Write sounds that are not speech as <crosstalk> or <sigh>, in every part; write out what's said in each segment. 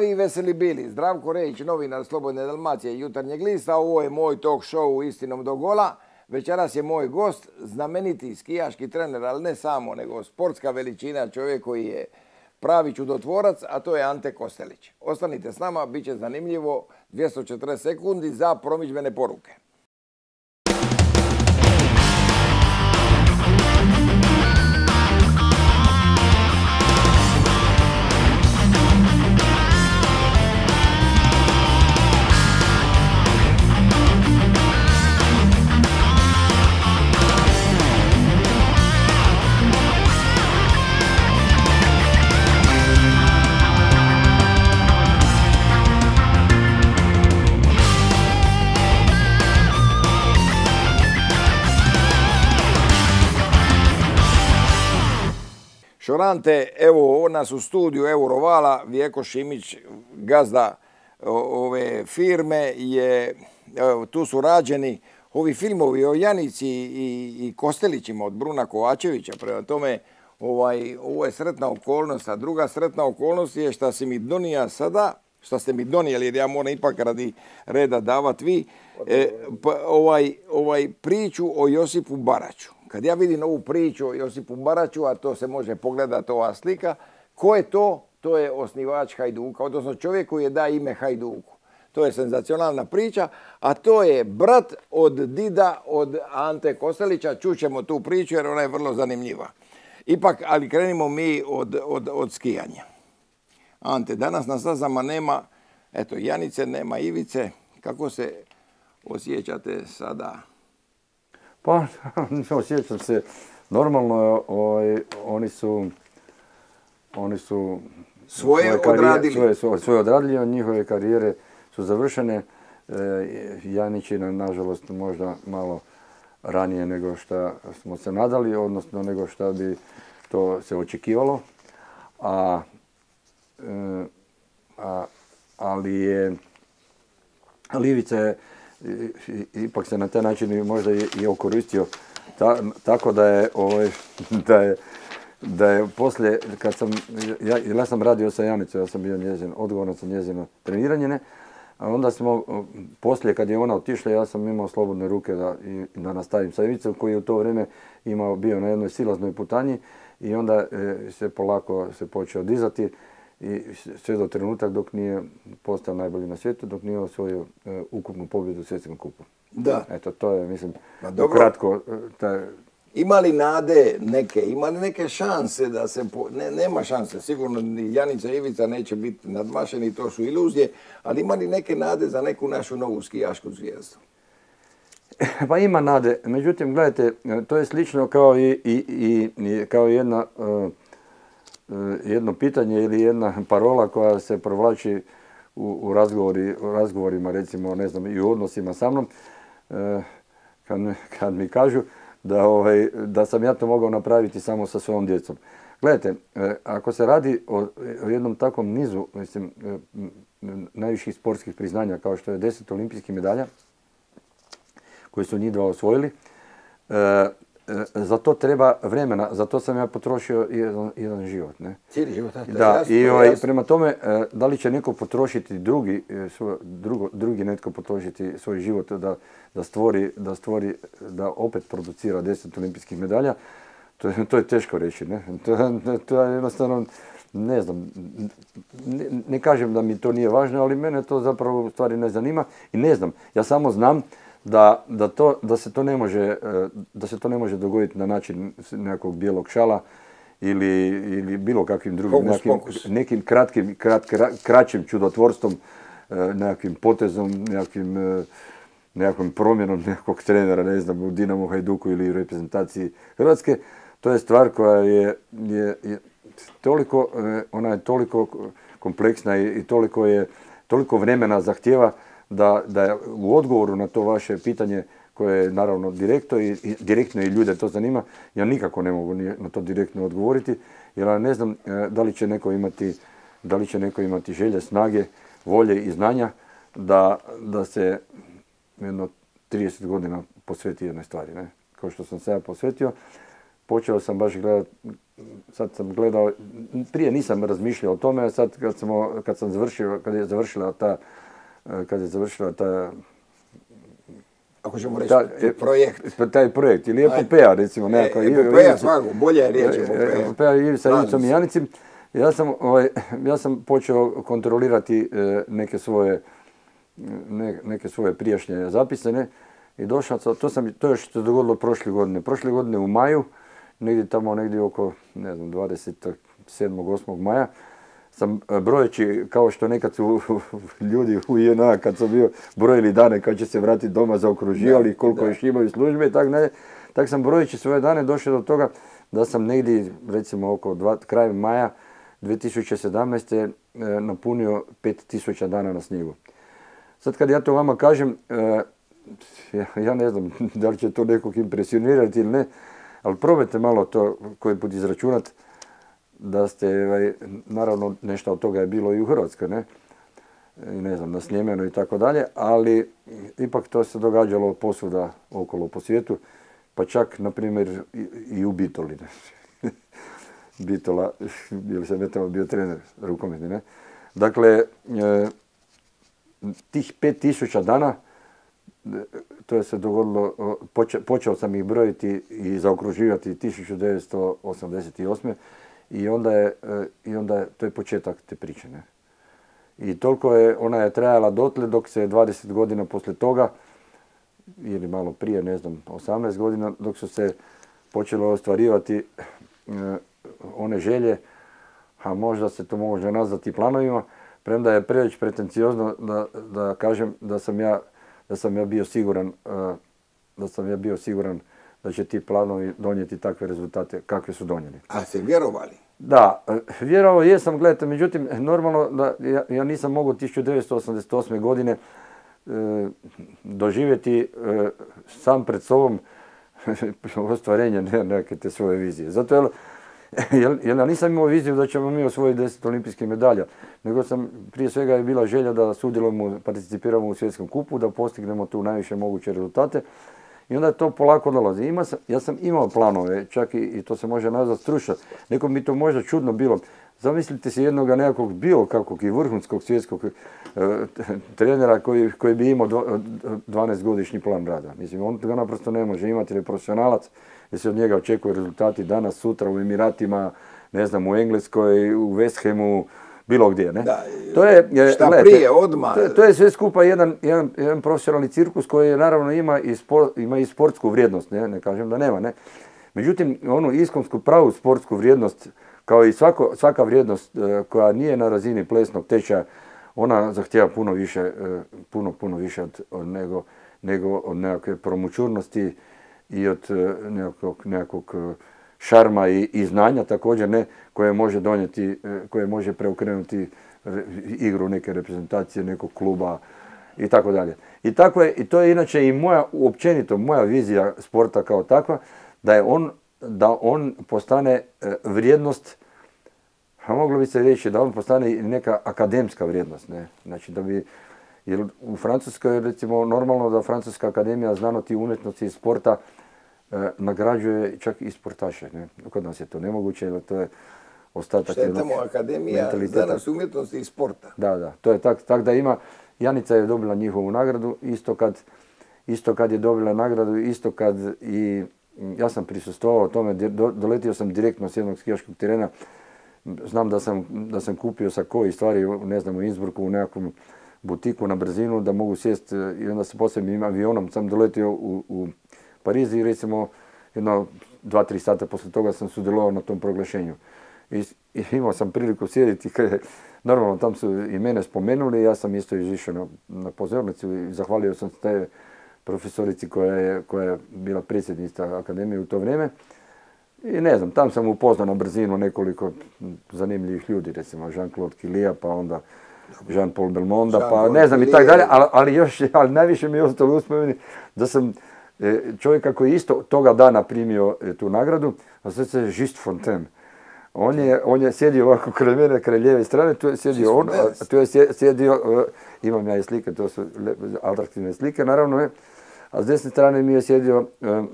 Zdravi i veseli bili. Zdravko Rejić, novinar Slobodne Dalmacije, jutarnjeg lista. Ovo je moj talk show Istinom do gola. Večeras je moj gost, znameniti skijaški trener, ali ne samo, nego sportska veličina, čovjek koji je pravi čudotvorac, a to je Ante Kostelić. Ostanite s nama, bit će zanimljivo, 240 sekundi za promičbene poruke. Šorante, evo nas u studiju Eurovala, Vijeko Šimić, gazda ove firme, je, tu su rađeni ovi filmovi o Janici i, i Kostelićima od Bruna Kovačevića. Prema tome, ovaj, ovo je sretna okolnost, a druga sretna okolnost je što se mi donija sada, šta ste mi donijeli, jer ja moram ipak radi reda davati vi, e, pa, ovaj, ovaj, priču o Josipu Baraću. Kad ja vidim ovu priču o Josipu Baraću, a to se može pogledati ova slika, ko je to? To je osnivač Hajduka, odnosno čovjek koji je da ime Hajduku. To je senzacionalna priča, a to je brat od Dida, od Ante Kostelića. Čućemo tu priču jer ona je vrlo zanimljiva. Ipak, ali krenimo mi od, od, od skijanja. Ante, danas na stazama nema, eto, Janice, nema Ivice. Kako se osjećate sada pa, <laughs> osjećam se. Normalno, ovaj, oni su... Oni su... Svoje, odradili. Svoje, njihove karijere su završene. E, Janićina, nažalost, možda malo ranije nego što smo se nadali, odnosno nego što bi to se očekivalo. a e, ali je... Livica je ipak se na taj način možda i okoristio. tako ovaj, <laughs> da je, da je, poslije, kad sam, ja, sam radio sa Janicom, ja sam bio njezin, odgovorno sam njezino treniranje, A onda smo, poslije kad je ona otišla, ja sam imao slobodne ruke da, nastavim sa Ivicom koji je u to vrijeme bio na jednoj silaznoj putanji i onda e, se polako se počeo dizati i sve do trenutak dok nije postao najbolji na svijetu, dok nije osvojio svoju e, ukupnu pobjedu u svjetskom kupu. Da. Eto, to je, mislim, pa kratko. E, ima li nade neke, ima li neke šanse da se, ne, nema šanse, sigurno ni Janica Ivica neće biti nadmašeni, to su iluzije, ali ima li neke nade za neku našu novu skijašku zvijezdu? <laughs> Pa ima nade, međutim, gledajte, e, to je slično kao i, i, i kao jedna... E, jedno pitanje ili jedna parola koja se provlači u, razgovorima, recimo, ne znam, i u odnosima sa mnom, e, kad, mi kažu da, ovaj, da sam ja to mogao napraviti samo sa svojom djecom. Gledajte, e, ako se radi o, jednom takvom nizu, mislim, najviših sportskih priznanja, kao što je deset olimpijskih medalja, koje su njih dva osvojili, E, za to treba vremena, za to sam ja potrošio jedan, jedan život. Ne? život, da. jasno, i ovaj, prema tome, e, da li će neko potrošiti drugi, e, svoj, drugo, drugi netko potrošiti svoj život da, da, stvori, da stvori, da opet producira deset olimpijskih medalja, to, to je teško reći. Ne? <laughs> To, to je jednostavno, ne znam, ne, ne kažem da mi to nije važno, ali mene to zapravo u stvari ne zanima i ne znam. Ja samo znam da, da, to, da, se to ne može, e, da se to ne može dogoditi na način nekog bijelog šala ili, ili bilo kakvim drugim nekim, nekim kratkim, kraćim čudotvorstvom, e, nekakvim potezom, nekakvim e, promjenom nekog trenera, ne znam, u Dinamo Hajduku ili u reprezentaciji Hrvatske. To je stvar koja je, je, toliko, ona je toliko kompleksna i, i toliko je, toliko vremena zahtjeva da, da u odgovoru na to vaše pitanje koje je naravno direktno i, direktno i ljude to zanima, ja nikako ne mogu na to direktno odgovoriti jer ja ne znam e, da li će neko imati, da li će neko imati želje, snage, volje i znanja da, da se jedno 30 godina posveti jednoj stvari. Ne? Kao što sam se ja posvetio, počeo sam baš gledati, sad sam gledao, prije nisam razmišljao o tome, a sad kad, kad sam završio, kad je završila ta Eh, kad je završila ta ako ćemo reći, projekt. Pa taj projekt, ili epopeja, e recimo, nekako. Epopeja, svako, bolje je riječ epopeja. E, e sa Ivicom Janicim. Ja sam, ovaj, ja sam počeo kontrolirati eh, neke svoje, neke svoje prijašnje zapisane i došao sam, to, sam, to je što se dogodilo prošle godine. Prošle godine u maju, negdje tamo, negdje oko, ne znam, 27. 8. maja, sam e, brojeći, kao što nekad su <laughs> ljudi u INA kad su bio brojili dane kad će se vratiti doma, zaokruživali koliko još imaju službe i tako tak sam brojeći svoje dane došao do toga da sam negdje, recimo oko kraja kraj maja 2017. E, napunio 5000 dana na snijegu. Sad kad ja to vama kažem, e, ja, ja ne znam <laughs> da li će to nekog impresionirati ili ne, ali probajte malo to koji put izračunati da ste, ovaj, naravno nešto od toga je bilo i u Hrvatskoj, ne? ne znam, na i tako dalje, ali ipak to se događalo posuda okolo po svijetu, pa čak, na primjer, i, u Bitoli, <laughs> Bitola, jer sam je bio trener rukometni, ne? Dakle, e, tih 5000 dana, e, to je se dogodilo, počeo sam ih brojiti i zaokruživati 1988 i onda je, e, i onda je, to je početak te priče. Ne? I toliko je, ona je trajala dotle dok se 20 godina posle toga, ili malo prije, ne znam, 18 godina, dok su se počelo ostvarivati e, one želje, a možda se to može nazvati planovima, premda je preveć pretenciozno da, da kažem da sam ja, da sam ja bio siguran e, da sam ja bio siguran da će ti planovi donijeti takve rezultate kakve su donijeli. A ste vjerovali? Da, e, vjerovao jesam, gledajte, međutim, normalno da ja, nisam mogao 1988. godine e, doživjeti e, sam pred sobom <laughs> ostvarenje neke te svoje vizije. Zato <laughs> jel, jel, ja nisam imao viziju da ćemo mi osvojiti deset olimpijskih medalja, nego sam prije svega je bila želja da sudjelujemo, participiramo u svjetskom kupu, da postignemo tu najviše moguće rezultate i onda to polako dolazi. ja sam imao planove, čak i, to se može nazvati strušat, Nekom bi to možda čudno bilo. Zamislite si jednog nekakvog bilo kakvog i vrhunskog svjetskog e, trenera koji, bi imao 12-godišnji plan rada. Mislim, on ga naprosto ne može imati jer je profesionalac, jer se od njega očekuju rezultati danas, sutra u Emiratima, ne znam, u Engleskoj, u West bilo gdje. Ne? Da, to je, šta prije, To, je sve skupa jedan, jedan, jedan profesionalni cirkus koji naravno ima i, ima i sportsku vrijednost, ne, ne kažem da nema. Ne? Međutim, onu iskomsku pravu sportsku vrijednost, kao i svako, svaka vrijednost e, koja nije na razini plesnog tečaja, ona zahtjeva puno više, e, puno, puno više od, od nego, nego od nekakve promučurnosti i od e, nekakvog, nekakvog šarma i, znanja također ne koje može donijeti, e, koje može preokrenuti e, igru neke reprezentacije, nekog kluba i tako dalje. I tako je, i to je inače i moja općenito moja vizija sporta kao takva da je on da on postane e, vrijednost a moglo bi se reći da on postane neka akademska vrijednost, ne? Znači da bi jer u Francuskoj recimo normalno da Francuska akademija znanosti, umjetnosti i sporta E, nagrađuje čak i sportaše. Kod nas je to nemoguće, jer to je ostatak Šta Akademija danas umjetnosti i sporta. Da, da, to je tak, tak da ima, Janica je dobila njihovu nagradu, isto kad, je dobila nagradu, isto kad i ja sam prisustvovao tome, doletio sam direktno s jednog skijaškog terena, znam da sam, kupio sa koji stvari, ne znam, u Innsbrucku, u nekom butiku na brzinu, da mogu sjest e, i onda se imam avionom sam doletio u Pariz i recimo jedno dva, tri sata poslije toga sam sudjelovao na tom proglašenju. I, i imao sam priliku sjediti, <laughs> normalno tam su i mene spomenuli, ja sam isto izišao na, na pozornicu i zahvalio sam te profesorici koja je, koja je bila predsjednica akademije u to vrijeme. I ne znam, tam sam upoznao na brzinu nekoliko zanimljivih ljudi, recimo Jean-Claude Kilija, pa onda Jean-Paul Belmonda, pa ne znam i tako dalje, ali, još, ali najviše mi je ostalo uspomeni da sam E, Čovjek koji je isto toga dana primio e, tu nagradu, a sve se Žist Fontaine. On je, on je sjedio ovako kraj mene, kraj lijeve strane, tu je sjedio on, a tu je sjedio, e, imam ja i slike, to su atraktivne slike, naravno, je, a s desne strane mi je sjedio um,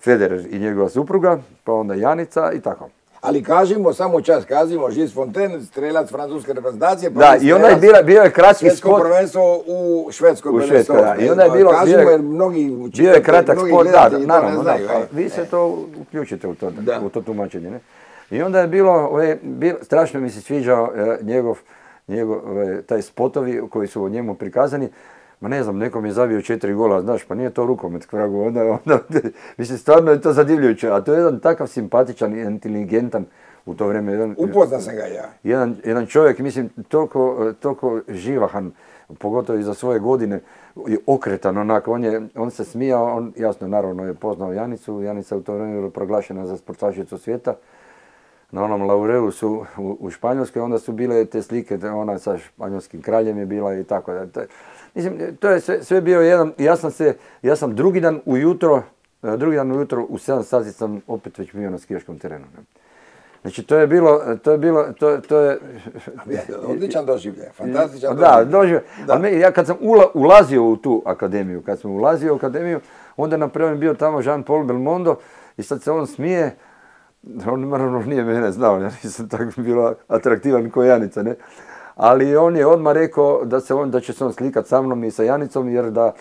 Federer i njegova supruga, pa onda Janica i tako ali kažemo, samo čas kažimo Žiz fonten strelac francuske reprezentacije. Da, i onda je bila, bio je kratki spot. prvenstvo u Švedskoj. U Švedskoj, da. I onda je bilo, kažemo, jer mnogi bio je kratak spot, da, naravno, ono, e. vi se to uključite u to, tumačenje, ne? I onda je bilo, strašno mi se sviđao e, njegov, njegov taj spotovi koji su u njemu prikazani. Ma ne znam, nekom je zavio četiri gola, znaš, pa nije to rukomet kvragu, onda, <laughs> mislim, stvarno je to zadivljujuće, a to je jedan takav simpatičan, i inteligentan, u to vrijeme jedan... Upozna sam ga ja. Jedan, čovjek, mislim, toliko, živahan, pogotovo i za svoje godine, je okretan onako, on, je, on se smijao, on jasno naravno je poznao Janicu, Janica u to vrijeme proglašena za sportašicu svijeta, na onom laureu u, u Španjolskoj, onda su bile te slike, ona sa španjolskim kraljem je bila i tako da. Mislim, to je sve, sve bio jedan, ja sam se, ja sam drugi dan ujutro, e, drugi dan ujutro u 7 sati sam opet već bio na skijaškom terenu. Znači to je bilo, to je bilo, to, to je... Odličan doživljaj, fantastičan pa Da, doživljaj. Da. ja kad sam ula, ulazio u tu akademiju, kad sam ulazio u akademiju, onda na prvom bio tamo Jean-Paul Belmondo i sad se on smije, on naravno nije mene znao, ja nisam tako bilo atraktivan kojanica, ne? ali on je odmah rekao da, se on, da će se on slikat sa mnom i sa Janicom jer da,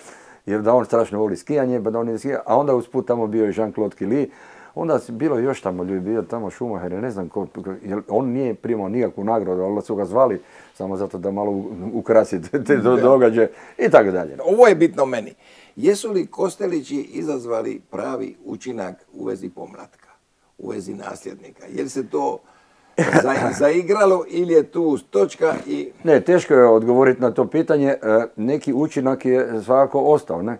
jer da on strašno voli skijanje, pa da on je skija, a onda usput tamo bio i Jean-Claude Killy, onda je bilo još tamo ljudi, bio tamo Schumacher, ne znam ko, jer on nije primao nikakvu nagradu, ali su ga zvali samo zato da malo ukrasi te, te događaje i tako dalje. Ovo je bitno meni. Jesu li Kostelići izazvali pravi učinak u vezi pomlatka, u vezi nasljednika? Jel se to zaigralo ili je tu točka i... Ne, teško je odgovoriti na to pitanje. E, neki učinak je svakako ostao, ne?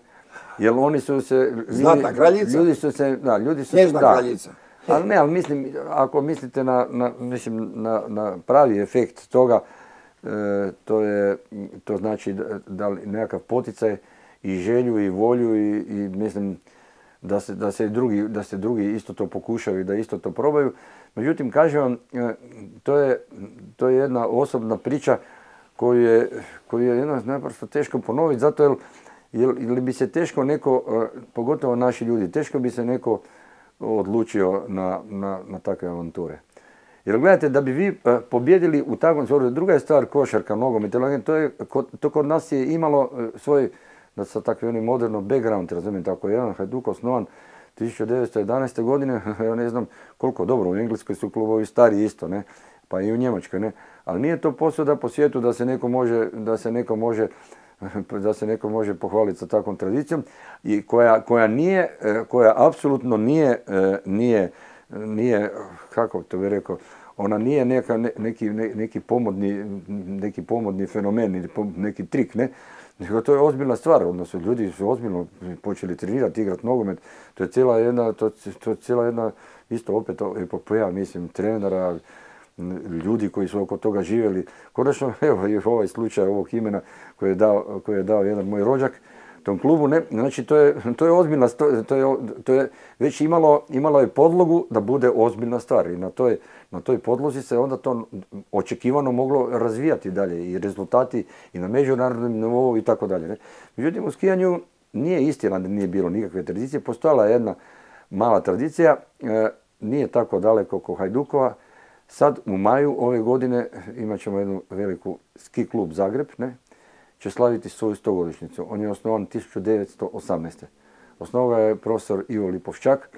Jer oni su se... Zlatna kraljica? Ljudi su se... Da, ljudi su se... kraljica. Ali ne, ali mislim, ako mislite na, pravi efekt toga, e, to to znači da, li nekakav poticaj i želju i volju i, mislim da se, drugi, da se drugi isto to pokušaju i da isto to probaju. Međutim, kažem vam, e, to je, jedna osobna priča koju je, koju je naprosto teško ponoviti, zato jer, bi se teško neko, e, pogotovo naši ljudi, teško bi se neko odlučio na, takve avanture. Jer gledajte, da bi vi e, pobjedili u takvom sportu, druga je stvar košarka, nogom, to, je, to kod nas je imalo svoj, da sa takvi background, razumijem, tako jedan Hajduk osnovan 1911. godine, <laughs> ja ne znam koliko, dobro, u Engleskoj su klubovi stari isto, ne, pa i u Njemačkoj, ne, ali nije to posuda po svijetu da se neko može, da se neko može <laughs> da se neko može pohvaliti sa takvom tradicijom i koja, koja nije, e, koja apsolutno nije, e, nije, nije, kako to bi rekao, ona nije neka, neki, neki, pomodni, neki pomodni fenomen ili neki trik, ne, nego to je ozbiljna stvar, odnosno ljudi su ozbiljno počeli trenirati, igrati nogomet. To je cijela jedna, to, je cijela jedna isto opet epopeja, mislim, trenera, ljudi koji su oko toga živjeli. Konačno, evo je ovaj slučaj ovog imena koje je dao, koji je dao jedan moj rođak, tom klubu, ne, znači to je, to je ozbiljna stvar, to je, to je već imalo, imalo je podlogu da bude ozbiljna stvar i na toj, na toj podlozi se onda to očekivano moglo razvijati dalje i rezultati i na međunarodnom nivou i tako dalje. Međutim, u skijanju nije istina da nije bilo nikakve tradicije, postojala je jedna mala tradicija, e, nije tako daleko ko Hajdukova, Sad u maju ove godine imat ćemo jednu veliku ski klub Zagreb, ne, će slaviti svoju stogodišnicu. On je osnovan 1918. Osnova je profesor Ivo Lipovčak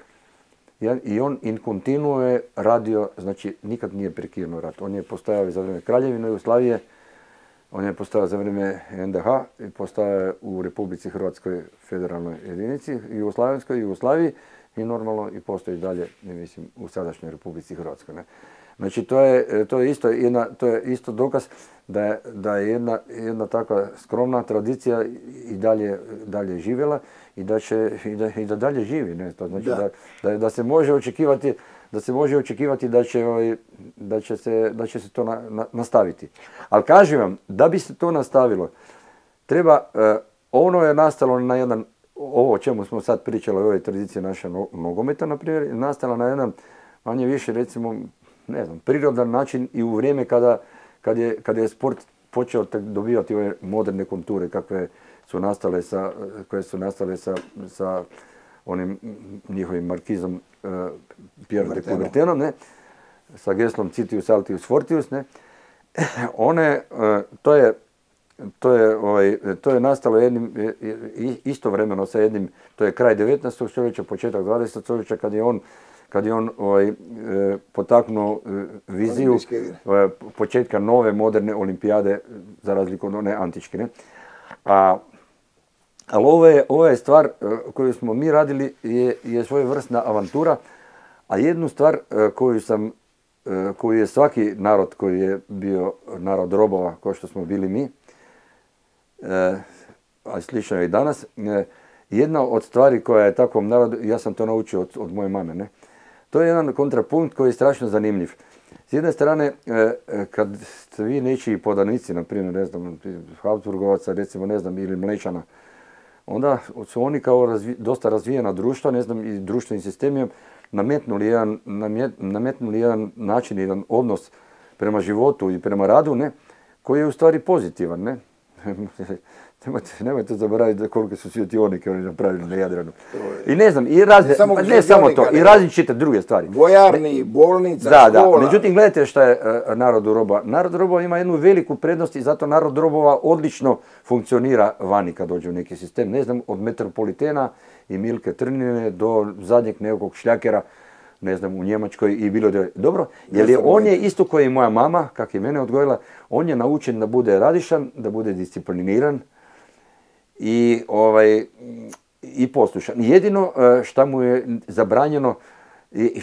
i on in continuo je radio, znači nikad nije prekinuo rad, On je postajao za vrijeme Kraljevine Jugoslavije, on je postajao za vrijeme NDH i postajao u Republici Hrvatskoj federalnoj jedinici, Jugoslavenskoj, Jugoslaviji i normalno i postoji dalje, ne mislim, u sadašnjoj Republici Hrvatskoj. Ne? Znači to je, to je, isto, jedna, to je isto dokaz da, da je jedna, jedna takva skromna tradicija i dalje, dalje živjela i da, će, i da, dalje živi. Ne? To znači da. Da, se može očekivati da se može očekivati da će, ovaj, da će, se, da će se to nastaviti. Ali kažem vam, da bi se to nastavilo, treba, eh, ono je nastalo na jedan, ovo o čemu smo sad pričali, ovoj tradicije naše nogometa, na primjer, nastala na jedan manje više, recimo, ne znam, prirodan način i u vrijeme kada, kad, je, kada je sport počeo dobivati ove moderne konture kakve su nastale sa, koje su nastale sa, sa onim njihovim markizom uh, Pierre de Coubertinom, ne, sa geslom Citius Altius Fortius, ne, <laughs> one, e, to je to je, ovaj, to je nastalo jednim, e, istovremeno sa jednim, to je kraj 19. stoljeća, početak 20. stoljeća kad je on kad je on ovaj, e, potaknuo e, viziju e, početka nove moderne olimpijade, za razliku od one antičke. Ne? A, ali ovo je, je stvar koju smo mi radili, je, je svojevrsna avantura, a jednu stvar koju sam koju je svaki narod koji je bio narod robova, kao što smo bili mi, a slično je i danas, jedna od stvari koja je takvom narodu, ja sam to naučio od, od moje mame, ne? To je jedan kontrapunkt koji je strašno zanimljiv. S jedne strane, e, e, kad ste vi nečiji podanici, na primjer, ne znam, Habsburgovaca, recimo, ne znam, ili Mlečana, onda su oni kao dosta razvijena društva, ne znam, i društvenim sistemima, nametnuli jedan, nametnuli jedan način, jedan odnos prema životu i prema radu, ne, koji je u stvari pozitivan, ne. <laughs> nemojte, nemojte zaboraviti koliko su svjetionike oni napravili na Jadranu. I ne znam, i ne samo, pa to, i različite druge stvari. Vojarni, bolnica, da, škola. Da. Međutim, gledajte šta je e, narod roba. Narod roba ima jednu veliku prednost i zato narod robova odlično funkcionira vani kad dođe u neki sistem. Ne znam, od metropolitena i Milke Trnine do zadnjeg nekog šljakera ne znam, u Njemačkoj i bilo je dobro, jer on je isto koji i moja mama, kak je mene odgojila, on je naučen da bude radišan, da bude discipliniran i, ovaj, i poslušan. Jedino e, što mu je zabranjeno i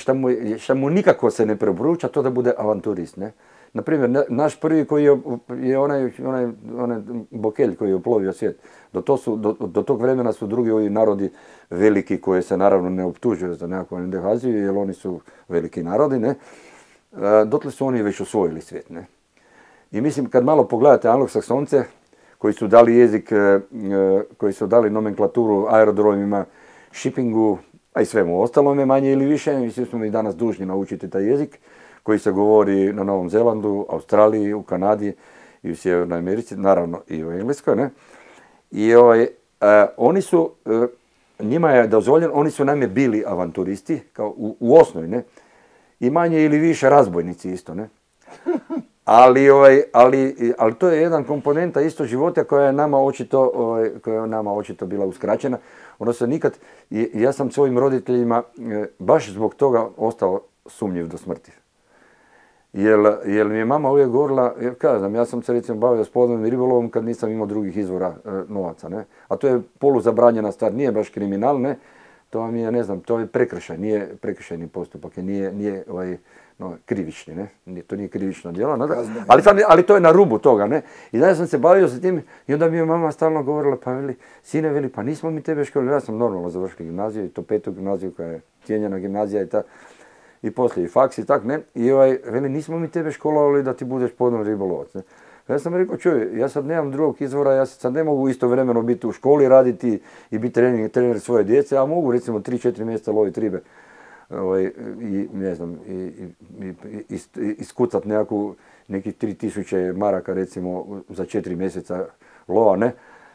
što mu, nikako se ne preporuča, to da bude avanturist. Ne? Naprimjer, naš prvi koji je, je onaj, onaj, onaj bokelj koji je oplovio svijet. Do, to su, do, do, tog vremena su drugi ovi narodi veliki koji se naravno ne optužuju za nekakvu endehaziju, jer oni su veliki narodi, ne? E, dotle su oni već osvojili svijet, ne? I mislim kad malo pogledate anglosaksonce koji su dali jezik, e, e, koji su dali nomenklaturu aerodromima, shippingu, a i svemu ostalome manje ili više, mislim smo i danas dužni naučiti taj jezik koji se govori na Novom Zelandu, Australiji, u Kanadi i u Sjevernoj Americi, naravno i u Engleskoj, ne? I ovaj, e, oni su, njima je dozvoljeno oni su naime bili avanturisti, kao u, u osnovi, ne? I manje ili više razbojnici isto, ne? ali, ovaj, ali, to je jedan komponenta isto života koja je nama očito, ovaj, koja je nama očito bila uskraćena. Ono se nikad, ja sam svojim roditeljima e, baš zbog toga ostao sumnjiv do smrti. Jer, mi je mama uvijek govorila, jer kažem, ja sam se recimo bavio s ribolovom kad nisam imao drugih izvora e, novaca, ne? A to je poluzabranjena stvar, nije baš kriminal, ne? To vam je, ne znam, to je prekršaj, nije prekršajni postupak, nije, nije ovaj, no, krivični, ne? to nije krivično djelo, ali, ali to je na rubu toga, ne? I znači sam se bavio sa tim i onda mi je mama stalno govorila, pa veli, sine, veli, pa nismo mi tebe školi, ja sam normalno završio gimnaziju i to petu gimnaziju koja je cijenjena gimnazija i ta, i poslije i faks i tak, ne? I ovaj, veli, nismo mi tebe školovali da ti budeš podnom ribolovac, ne? Ja sam rekao, čuj, ja sad nemam drugog izvora, ja sad ne mogu istovremeno biti u školi, raditi i biti trener, trener svoje djece, a mogu recimo 3-4 mjeseca loviti ribe ovaj, i ne znam, i, i, i iskucat nekakvu, nekih 3000 maraka recimo za četiri mjeseca lova, ne?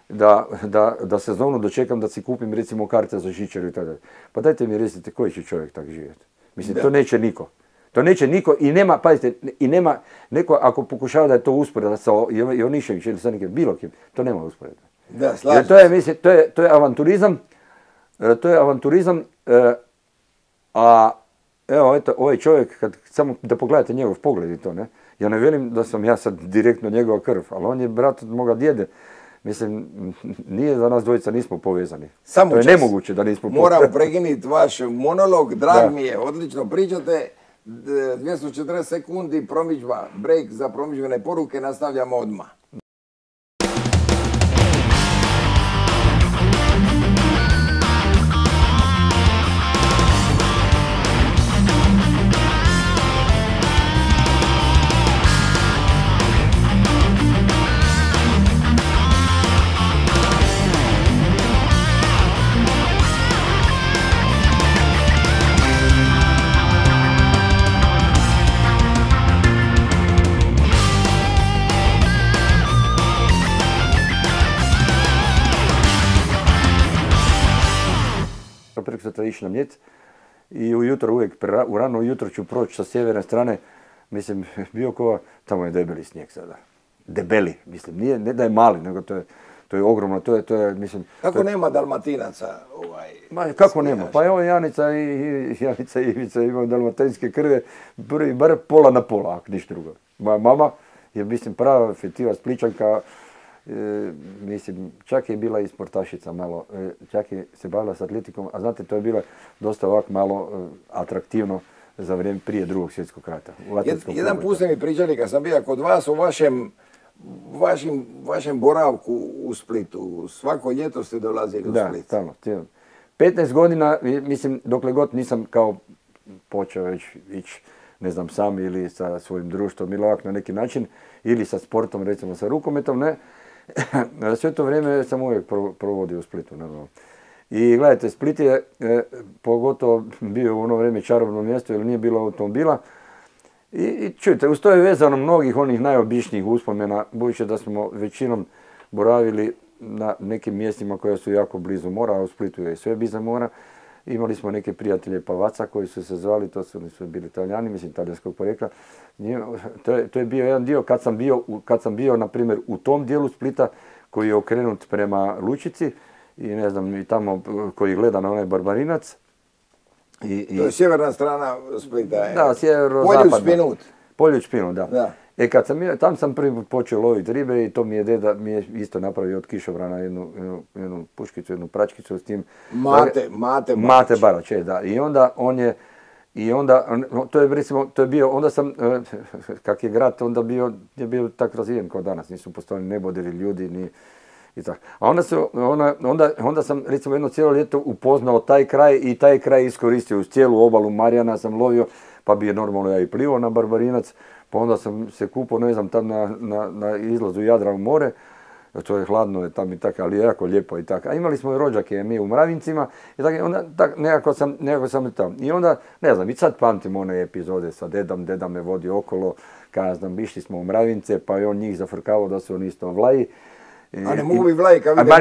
Da, da, da sezonu dočekam da si kupim recimo karte za žičaru i tako Pa dajte mi recite koji će čovjek tak živjeti. Mislim, to neće niko. To neće niko i nema, pazite, i nema, neko ako pokušava da je to usporeda sa Joniševićem ili sa nekim bilo kim, to nema usporedbe Da, slažem. to je, mislim, to je, to je avanturizam, e, to je avanturizam e, a evo, ovaj čovjek, kad, samo da pogledate njegov pogled i to, ne? Ja ne velim da sam ja sad direktno njegova krv, ali on je brat od moga djede. Mislim, nije za nas dvojica nismo povezani. Samo to je nemoguće da nismo povezani. Moram <laughs> vaš monolog, drag mi je, odlično pričate. 240 sekundi promičba, break za promičbene poruke, nastavljamo odmah. ići na mljet i ujutro uvijek, u rano ujutro ću proći sa sjeverne strane, mislim, <laughs> bio kova, tamo je debeli snijeg sada. Debeli, mislim, nije, ne da je mali, nego to je, to je ogromno, to je, to je, mislim... Kako nema dalmatinaca ovaj... Ma, kako nema? Pa evo Janica i, i Janica i Ivica imaju dalmatinske krve, prvi, bar pola na pola, ako ništa drugo. Moja mama je, mislim, prava fetiva spličanka, E, mislim, čak je bila i sportašica malo, e, čak je se bavila s atletikom, a znate, to je bilo dosta ovako malo e, atraktivno za vrijeme prije drugog svjetskog rata. jedan put ste mi pričali kad sam bio kod vas u vašem, vašem boravku u Splitu. Svako ljeto ste dolazili u Split. Da, 15 godina, mislim, dokle god nisam kao počeo već ići ne znam, sam ili sa svojim društvom ili ovako na neki način, ili sa sportom, recimo sa rukometom, ne, sve to vrijeme sam uvijek provodio u Splitu, naravno. I gledajte, Split je e, pogotovo bio u ono vrijeme čarobno mjesto jer nije bilo automobila. I, i čujte, uz to je vezano mnogih onih najobičnijih uspomena, budući da smo većinom boravili na nekim mjestima koja su jako blizu mora, a u Splitu je i sve blizu mora. Imali smo neke prijatelje Pavaca koji su se zvali, to su, su bili italijani, mislim talijanskog porijekla. To je, to je bio jedan dio kad sam bio, kad sam bio, na primjer, u tom dijelu Splita koji je okrenut prema Lučici i ne znam, i tamo eh, koji gleda na onaj Barbarinac. I, i... To je sjeverna strana Splita. Da, Poljuć pinut Poljuć da. da. E kad sam tam sam prvi put počeo loviti ribe i to mi je deda, mi je isto napravio od kišobrana jednu, jednu, puškicu, jednu pračkicu s tim. Mate, dakle, Mate Mate e, da. I onda on je, i onda, to je recimo, to je bio, onda sam, e, <laughs> kak je grad, onda bio, je bio tak razvijen kao danas, nisu postojali neboderi ljudi, ni, i tako. A onda, su, ona, onda, onda, sam recimo jedno cijelo ljeto upoznao taj kraj i taj kraj iskoristio uz cijelu obalu Marijana sam lovio, pa bi je normalno ja i plivo na Barbarinac, pa onda sam se kupao, ne znam, tam na, izlazu Jadra u more, to je hladno je tam i tako, ali jako lijepo i tako. A imali smo i rođake mi u Mravincima i tako, nekako, sam, nekako sam tam. I onda, ne znam, i sad pamtim one epizode sa dedom, deda me vodi okolo, kaznam, išli smo u Mravince, pa je on njih zafrkavao da su oni isto vlaji. E, a ne mogu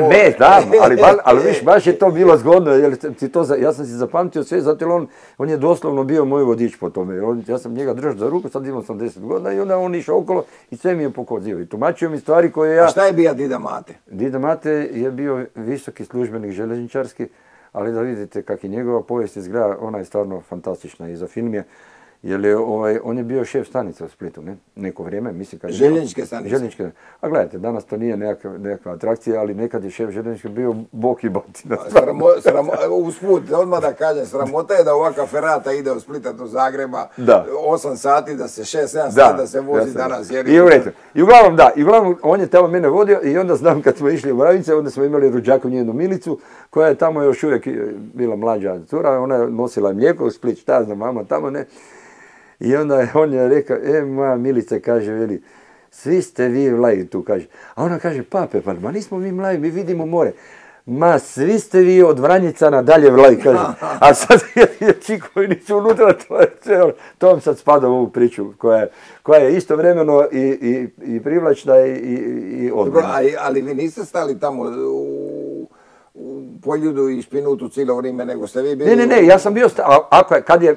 ne, znam, ali, ali viš, <laughs> baš je to bilo zgodno, jer ti to, ja sam si zapamtio sve, zato jer on, on je doslovno bio moj vodič po tome, ja sam njega držao za ruku, sad imao sam deset godina i onda on išao okolo i sve mi je pokozio i tumačio mi stvari koje ja... A šta je bio Dida Mate? Dida Mate je bio visoki službenik železničarski, ali da vidite kak je njegova povijest izgleda, ona je stvarno fantastična i za film je. Jer je, ovaj, on je bio šef stanice u Splitu, ne? Neko vrijeme, mislim kad je... Željeničke stanice. Željeničke. A gledajte, danas to nije nekakva, atrakcija, ali nekad je šef željeničke bio bok i batina. Pa, sramo, sramo, usput, odmah da kažem, sramota je da ovakva ferata ide od Splita do Zagreba. Da. 8 sati, da se 6-7 sati, da, se vozi danas. Jer... I uglavnom, da, i uglavnom, on je tamo mene vodio i onda znam kad smo išli u Vravice, onda smo imali ruđaku njenu milicu, koja je tamo još uvijek bila mlađa cura, ona je nosila mlijeko u Split, šta znam, mama tamo ne. I onda je on je rekao, e, moja Milica kaže, veli, svi ste vi mlaji tu, kaže. A ona kaže, pape, pa ma nismo mi mlaji, mi vidimo more. Ma, svi ste vi od Vranjica dalje vlaj, kaže. A sad <laughs> je koji nisu unutra, ono, to, vam sad spada u ovu priču koja je, koja je istovremeno i, i, i privlačna i, i, i ali, ali vi niste stali tamo u Poljudu i Špinutu cijelo vrijeme nego ste vi bili? Ne, ne, ne, ja sam bio,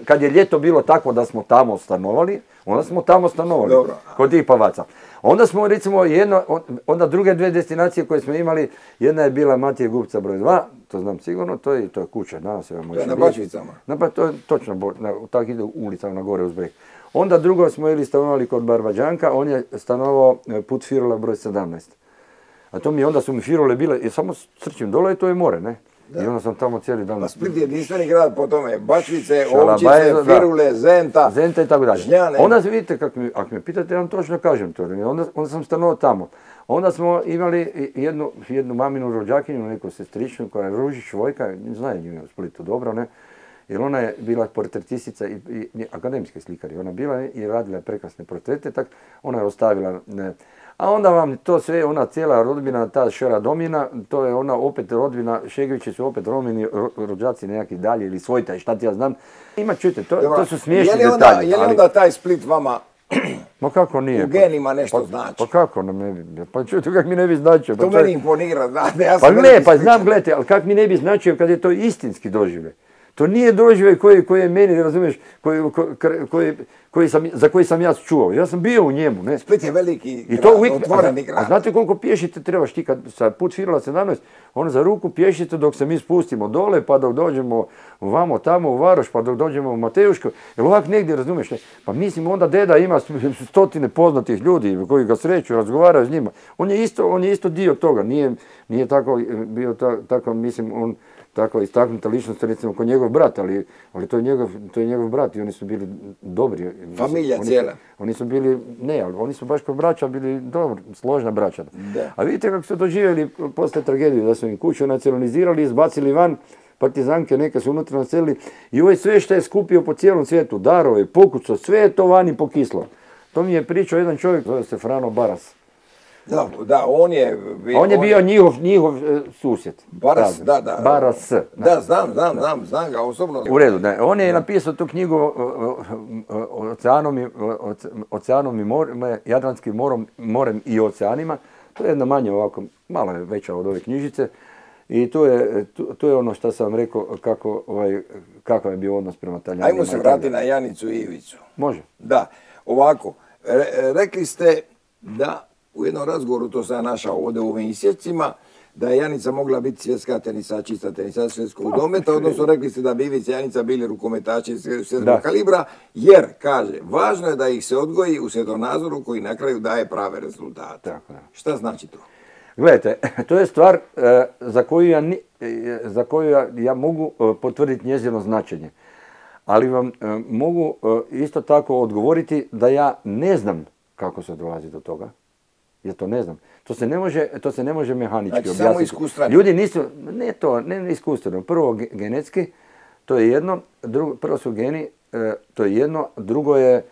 kad, je, ljeto bilo tako da smo tamo stanovali, onda smo tamo stanovali, kod tih pavaca. Onda smo recimo jedno, onda druge dvije destinacije koje smo imali, jedna je bila Matije Gupca broj 2, to znam sigurno, to je, to je kuća, danas je Na Bačvicama? Na, pa, to je točno, na, tako ide na gore uz breg. Onda drugo smo ili stanovali kod Barbađanka, on je stanovao e, put Firula broj 17. A to mi onda su mi firule bile, i samo srčim dole i to je more, ne? I onda sam tamo cijeli dan... A pa Split je jedinstveni grad po tome, bačvice, ovčice, firule, zenta, zenta i tako dalje. Onda vidite, mi, ako me pitate, ja vam točno kažem to. Onda, onda sam stanovao tamo. Onda smo imali jednu, maminu rođakinju, neku sestričnu koja je Ružić Vojka, znaju nju u Splitu dobro, ne? Jer ona je bila portretistica i, i akademski slikar. Ona bila i radila prekrasne portrete, tako ona je ostavila ne, a onda vam to sve, ona cijela rodbina, ta šera domina, to je ona opet rodbina, Šegovići su opet romini, rođaci nekakvi dalje ili svoj taj, šta ti ja znam. Ima čujte, to, su smiješni je onda, detalji. Je li onda taj split vama <clears throat> kako nije? U pa- genima nešto pa- znači. Pa kako ne bi, pa čujte, kak mi ne bi značio. Pa to meni imponira, ja sam... Pa ne, pa znam, gledajte, ali kak mi ne bi značio kad je to istinski doživljaj. To nije doživljaj koji, koji je meni, razumiješ, za koji sam ja čuo. Ja sam bio u njemu, ne. Split je veliki I to otvoreni grad. A, znate koliko pješite trebaš ti kad sa put firala 17, on za ruku pješite dok se mi spustimo dole, pa dok dođemo vamo tamo u Varoš, pa dok dođemo u Matejuško, jer ovak negdje, razumiješ, Pa mislim, onda deda ima stotine poznatih ljudi koji ga sreću, razgovaraju s njima. On je isto, dio toga, nije, nije tako bio tako, mislim, on takva istaknuta ličnost, recimo ko njegov brat, ali, to, je njegov, brat i oni su bili dobri. Familija cijela. Oni su bili, ne, ali oni su baš kao braća bili dobro, složna braća. A vidite kako su doživjeli posle tragedije, da su im kuću nacionalizirali, izbacili van, partizanke neke su unutra naselili i ovaj sve što je skupio po cijelom svijetu, darove, pokuco, sve je to vani pokislo. To mi je pričao jedan čovjek, zove se Frano Baras. Da, da, on je... Bio, on je bio njihov, e, susjed. Baras, da, da. Baras. Da, znam, znam, znam, znam ga osobno. U redu, da. On je napisao tu knjigu oceanom, i, morem, Jadranskim morem i oceanima. To je jedna manje ovako, malo je veća od ove knjižice. I to je, ono što sam vam rekao kako, ovaj, kakav je bio odnos prema Talijanima. Ajmo se vratiti na Janicu i Ivicu. Može. Da, ovako, rekli ste da u jednom razgovoru, to sam našao ovdje u ovim isjecima da je Janica mogla biti svjetska tenisačista, tenisač svjetskog dometa, odnosno rekli ste da bi Ivica Janica bili rukometači svjetskog kalibra, jer, kaže, važno je da ih se odgoji u svjetonazoru koji na kraju daje prave rezultate. Šta znači to? Gledajte, to je stvar e, za koju ja, e, za ja, mogu e, potvrditi njezino značenje. Ali vam mogu isto tako odgovoriti da ja ne znam kako se dolazi do toga. Ja to ne znam. To se ne može, to se ne može mehanički znači, objasniti. Ljudi nisu, ne to, ne iskustveno. Prvo genetski, to je jedno. Drugo, prvo su geni, e, to je jedno. Drugo je,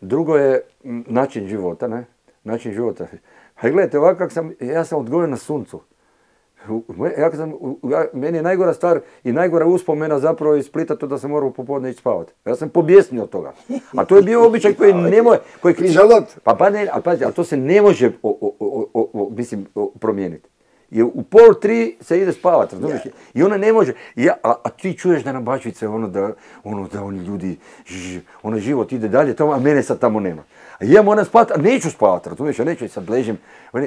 drugo je način života, ne? Način života. A gledajte, ovako kako sam, ja sam odgojen na suncu ja sam, meni je najgora stvar i najgora uspomena zapravo iz Splita to da sam morao popodne ići spavati. Ja sam pobjesnio od toga. A to je bio <laughs> običaj koji ne može... Koji Pa pa ne, to se ne može mislim, promijeniti. I u pol tri se ide spavat, razumiješ? I ona ne može. ja, a, ti čuješ da na bačvice ono da, ono da oni ljudi, ono život ide dalje tamo, a mene sad tamo nema ja moram a neću spavati, razumiješ, ja neću, sad ležim.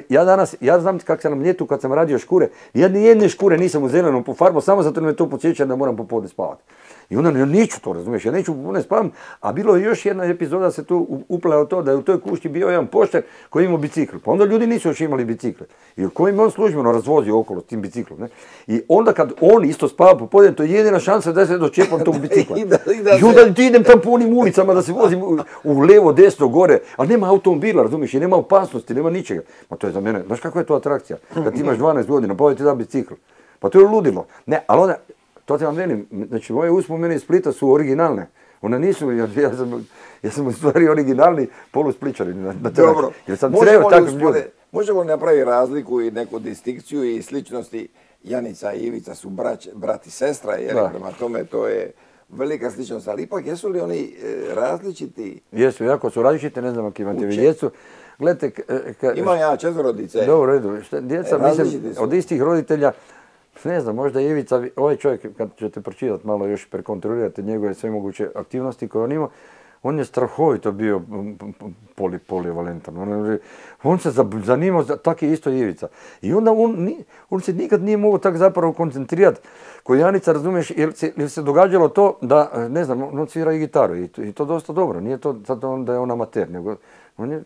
Ja danas, ja znam kako sam na ljetu kad sam radio škure, ja ni jedne škure nisam u zelenom pofarbao, samo zato me to podsjeća da moram popodne spavati. I onda neću to, razumiješ, ja neću, ne spavam. A bilo je još jedna epizoda se tu uplao to da je u toj kušti bio jedan poštar koji je imao bicikl. Pa onda ljudi nisu još imali bicikle. I kojim on službeno razvozio okolo s tim biciklom. Ne? I onda kad on isto spava popodne, to je jedina šansa da se dočepam tog bicikla. <laughs> I, da, onda idem tam po onim ulicama da se vozim u, levo, desno, gore. A nema automobila, razumiješ, i nema opasnosti, nema ničega. Ma to je za mene, znaš kakva je to atrakcija? Kad ti imaš 12 godina, pa ovaj ti da bicikl. Pa to je ludilo. Ne, ali onda, to te vam velim, znači moje uspomene iz Splita su originalne. One nisu, ja, ja, sam, ja sam u stvari originalni poluspličarin. Na, Dobro, jer sam možemo, li možemo li napraviti razliku i neku distinkciju i sličnosti? Janica i Ivica su brać, brat i sestra, jer prema tome to je velika sličnost, ali ipak jesu li oni e, različiti? Jesu, jako su različiti, ne znam ako imate vi djecu. Gledajte... E, Imam ja četvero rodice, Dobro, redu. Djeca, e, mislim, od istih roditelja ne znam, možda je Ivica, ovaj čovjek, kad ćete pročitati malo još prekontrolirati njegove sve moguće aktivnosti koje on ima, on je strahovito bio poli, polivalentan. On, se zanimao za je isto Ivica. I onda on, se nikad nije mogao tako zapravo koncentrirati. Kojanica, razumiješ, jer se, se događalo to da, e, ne znam, on svira i gitaru i to, dosta dobro. Nije to sad da je on amater, nego on je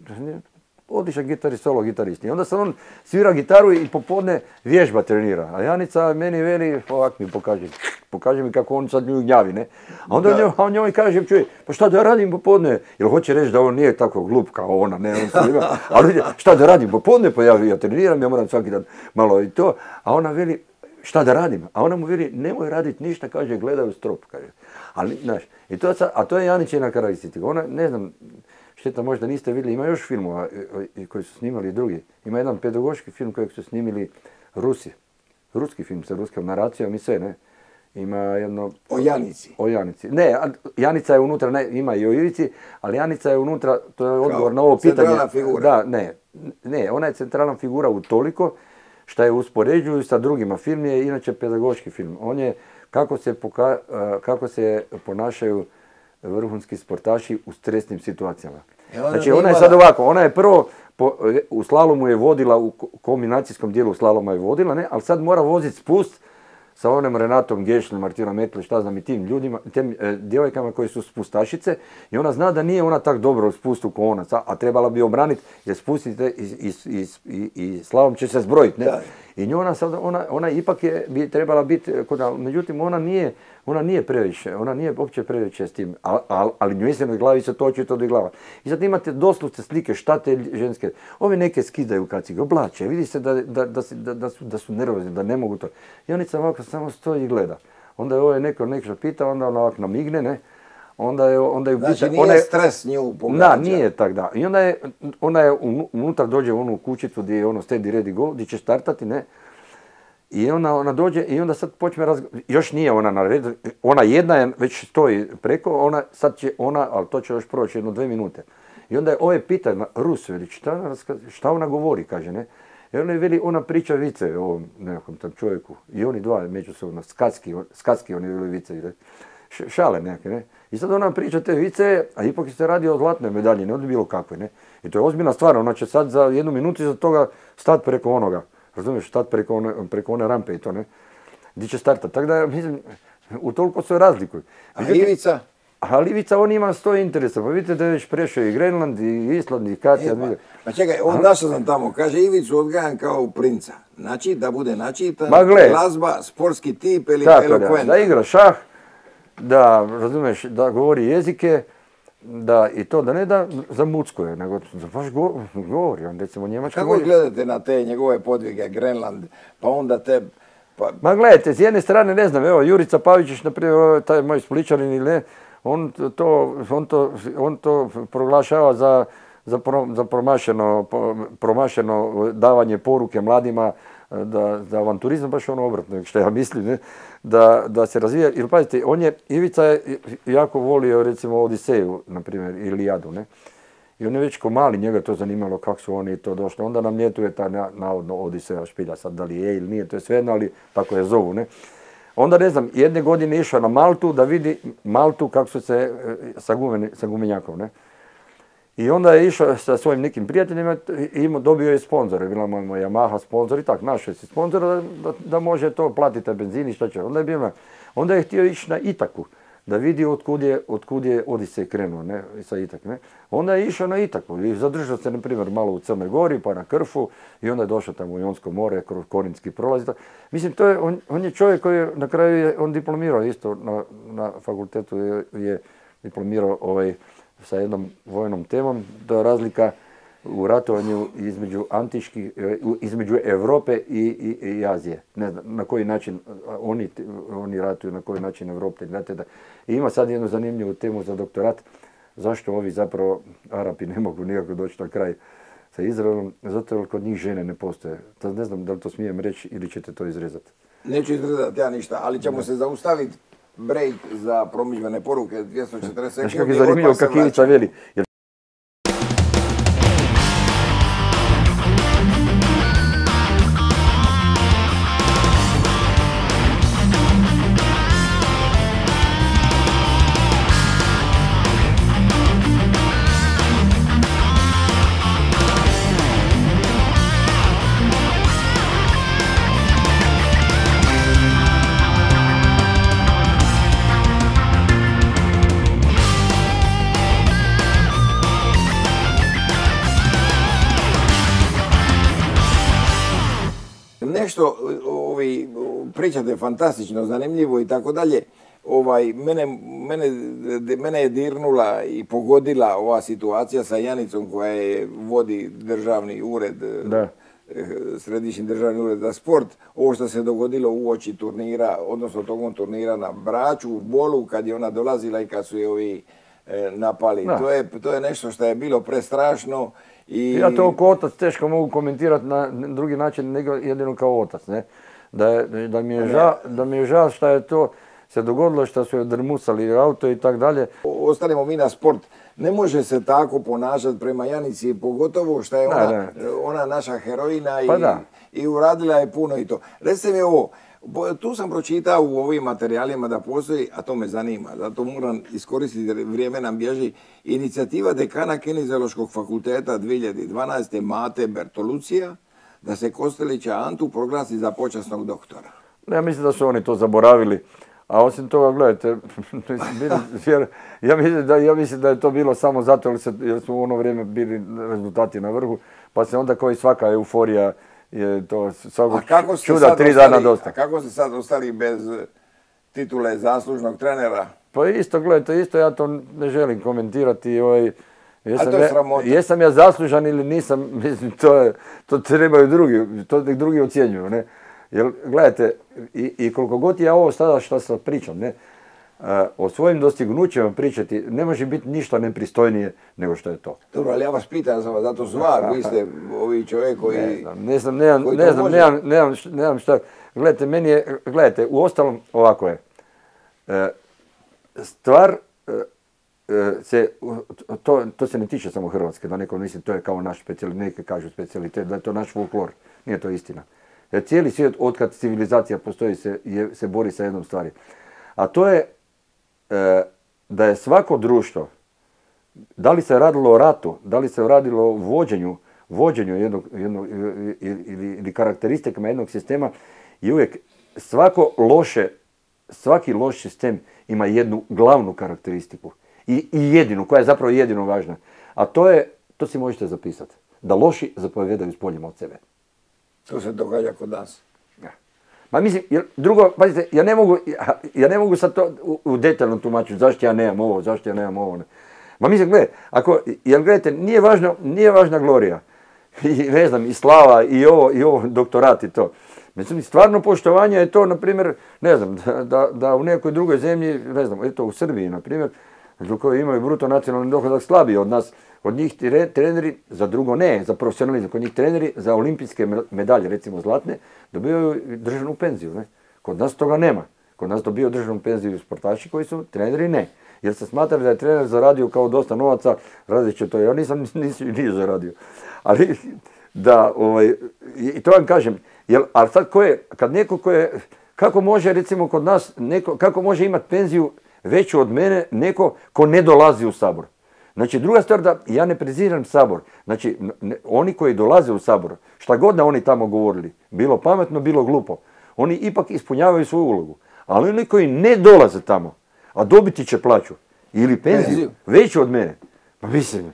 odličan gitarist, solo gitarist. I onda sam on svira gitaru i popodne vježba trenira. A Janica meni veli, ovak mi pokaže, pokaže mi kako on sad nju gnjavi, ne? A onda on njoj kaže, čuj, pa šta da radim popodne? Jer hoće reći da on nije tako glup kao ona, ne, on Ali šta da radim popodne? Pa ja, treniram, ja moram svaki dan malo i to. A ona veli, šta da radim? A ona mu veli, nemoj raditi ništa, kaže, gledaj u strop, kaže. Ali, znaš, i to, a to je Janićina karakteristika. Ona, ne znam, Šteta možda niste vidjeli, ima još filmova e, e, koji su snimali drugi. Ima jedan pedagoški film kojeg su snimili Rusi. Ruski film sa ruskom naracijom i sve, ne? Ima jedno... O Janici. O Janici. Ne, Janica je unutra, ne, ima i o Ivici, ali Janica je unutra, to je odgovor na ovo pitanje. Centralna figura. Da, ne, ne, ona je centralna figura u toliko što je uspoređuju sa drugima. Film je inače pedagoški film. On je kako se, kako se ponašaju vrhunski sportaši u stresnim situacijama. znači ona je sad ovako, ona je prvo u slalomu je vodila, u kombinacijskom dijelu slaloma je vodila, ne, ali sad mora voziti spust sa onim Renatom Gešnom, martina Metli, šta znam i tim ljudima, tem e, djevojkama koji su spustašice i ona zna da nije ona tak dobro u spustu ko ona, a trebala bi obraniti jer spustite i, Slavom će se zbrojiti. Ne? I ona sad, ona, ona ipak je bi trebala biti, eh, međutim ona nije, ona nije previše, ona nije uopće previše s tim, ali, ali, ali nju se na glavi se to do glava. I sad imate doslovce slike šta te ženske, ove neke skidaju ga oblače, vidi se da, da, da su, su nervozni, da ne mogu to. I onica ovako samo stoji i gleda. Onda je ovaj neko nešto pita, onda ona ovako namigne, ne, onda je, onda je znači, biti, nije ona je, stres nju pogađa. Da, nije tak da. I onda je, ona je unutra dođe u onu kućicu gdje je ono steady ready go, gdje će startati, ne. I ona, ona dođe i onda sad počne razgovarati, još nije ona na redu, ona jedna je već stoji preko, ona, sad će ona, ali to će još proći jedno dvije minute. I onda je ove pita, Rus, veli, šta, šta ona govori, kaže, ne. I ona je veli, ona priča vice o ovom nekom tam čovjeku. I oni dva međusobno, skatski, skatski oni veli vice, šale nekakve, ne. I sad ona priča te vice, a ipak se radi o zlatnoj medalji, ne od bilo kakve, ne. I to je ozbiljna stvar, ona će sad za jednu minutu iza toga stat preko onoga. Razumiješ, stati preko one, preko rampe i to, ne. Gdje će startati. Tako da, mislim, u toliko se razlikuju. A Ivica? Ali Ivica, on ima sto interesa. Pa vidite da je već prešao i Grenland, i Island, i Katja. Pa. pa čekaj, on našao sam tamo. Kaže, Ivicu odgajan kao princa. Znači, da bude načitan, glazba, sportski tip ili koje Da igra šah, da, razumeš, da govori jezike, da i to, da ne da zamuckuje, nego da baš govori, on recimo njemački Kako gledate na te njegove podvige, Grenland, pa onda te... Pa... Ma gledajte, s jedne strane, ne znam, evo, Jurica na naprijed, ovaj, taj moj spličanin ili ne, on to, proglašava za, za, promašeno, davanje poruke mladima da, da avanturizam baš ono obratno, što ja mislim, ne? da, da se razvija. Jer pazite, on je, Ivica je jako volio recimo Odiseju, na primjer, ili Jadu, ne? I on je već ko mali, njega to zanimalo kako su oni to došli. Onda nam nije tu je ta navodno Odiseja špilja, sad da li je ili nije, to je svejedno, ali tako je zovu, ne? Onda ne znam, jedne godine išao na Maltu da vidi Maltu kako su se e, e, sa, sa ne? I onda je išao sa svojim nekim prijateljima i dobio je sponzore. Bila moja Yamaha sponzor i tak, našao si sponzora da, može to platiti benzin i što će. Onda je, bio, onda je htio ići na Itaku da vidi otkud je, otkud je Odisej krenuo ne, sa Itak. Ne. Onda je išao na Itaku i zadržao se, na primjer, malo u Crnoj Gori, pa na Krfu i onda je došao tamo u Jonsko more, kroz Korinski prolaz. Mislim, to je, on, je čovjek koji je, na kraju je, on diplomirao isto na, fakultetu je diplomirao ovaj, sa jednom vojnom temom, to je razlika u ratovanju između antičkih, e, između Europe i, i, Azije. Ne znam na koji način e, oni, oni ratuju, na koji način Evropa. Znate da. I ima sad jednu zanimljivu temu za doktorat. Zašto ovi zapravo Arapi ne mogu nikako doći na kraj sa Izraelom? Zato jer kod njih žene ne postoje. ne znam da li to smijem reći ili ćete to izrezati. Neću izrezati ja ništa, ali ćemo se zaustaviti break za promiljene poruke 240 sekundi. Znaš kako je zanimljivo kako Ilica veli, pričate fantastično, zanimljivo i tako dalje. Ovaj, mene, mene, mene je dirnula i pogodila ova situacija sa Janicom koja je vodi državni ured, eh, središnji državni ured za sport. Ovo što se dogodilo u oči turnira, odnosno tokom turnira na Braću, u Bolu, kad je ona dolazila i kad su je ovi eh, napali. To, je, to je nešto što je bilo prestrašno. I... Ja to kao otac teško mogu komentirati na drugi način nego jedino kao otac. Ne? da, da, mi je ža, da mi je šta je to se dogodilo, šta su je drmusali auto i tak dalje. Ostanemo mi na sport. Ne može se tako ponašati prema Janici, pogotovo što je ona, ona naša heroina i, pa i uradila je puno i to. Recite mi ovo, tu sam pročitao u ovim materijalima da postoji, a to me zanima, zato moram iskoristiti vrijeme nam bježi, inicijativa dekana Kenizeloškog fakulteta 2012. Mate Bertolucija, da se Kostelića Antu proglasi za počasnog doktora. Ja mislim da su oni to zaboravili. A osim toga, gledajte, <laughs> ja mislim da, ja mislim da je to bilo samo zato jer, smo su u ono vrijeme bili rezultati na vrhu, pa se onda kao i svaka euforija je to čuda tri dana dosta. A kako ste sad ostali bez eh, titule zaslužnog trenera? Pa isto, gledajte, isto ja to ne želim komentirati. Ovaj, Jesam, Ja, ja zaslužan ili nisam, <laughs> mislim, to, je, to trebaju drugi, to nek drugi ocjenjuju, ne. Jer, gledajte, i, koliko god ja ovo sada što sam pričam, ne, o svojim dostignućima pričati, ne može biti ništa nepristojnije nego što je to. Dobro, ali ja vas pitan sam vas, zato zvar, vi ste ovi čovjek koji... Ne znam, ne znam, nemam, ne znam, šta... Gledajte, meni je, gledajte, u ostalom ovako je. E, stvar E, se, to, to se ne tiče samo Hrvatske, da neko misli to je kao naš specijalitet, neke kažu specijalitet, da je to naš folklor, nije to istina. Jer cijeli svijet, otkad civilizacija postoji, se, je, se bori sa jednom stvari. A to je e, da je svako društvo, da li se radilo o ratu, da li se radilo o vođenju, vođenju jednog, jednog e, ili, ili karakteristikama jednog sistema, je uvijek svako loše, svaki loš sistem ima jednu glavnu karakteristiku i, i jedinu, koja je zapravo jedino važna. A to je, to si možete zapisati, da loši zapovedaju s boljima od sebe. To se događa kod nas. Ja. Ma mislim, drugo, pazite, ja ne mogu, ja, ne mogu sad to u, u detaljno tumačiti, zašto ja nemam ovo, zašto ja nemam ovo. Ma mislim, gled, ako, jel gledajte, nije, važno, nije važna glorija, <laughs> i, ne znam, i slava, i ovo, i ovo, doktorat i to. Mislim, stvarno poštovanje je to, na primjer, ne znam, da, da u nekoj drugoj zemlji, ne znam, eto u Srbiji, na primjer, koji imaju bruto nacionalni dohodak slabiji od nas, od njih treneri, za drugo ne, za profesionalizam, kod njih treneri za olimpijske medalje, recimo zlatne, dobivaju državnu penziju. Ne? Kod nas toga nema. Kod nas dobio državnu penziju sportaši koji su treneri ne. Jer se smatra da je trener zaradio kao dosta novaca, različito će to. Ja <laughs> nisam, nije zaradio. Ali da, ovaj, i to vam kažem, jel, ali sad ko je, kad neko ko je, kako može recimo kod nas, neko, kako može imati penziju veću od mene neko ko ne dolazi u sabor. Znači, druga stvar da ja ne preziram sabor. Znači, oni koji dolaze u sabor, šta god da oni tamo govorili, bilo pametno, bilo glupo, oni ipak ispunjavaju svoju ulogu. Ali oni koji ne dolaze tamo, a dobiti će plaću ili penziju, veću od mene, pa mislim,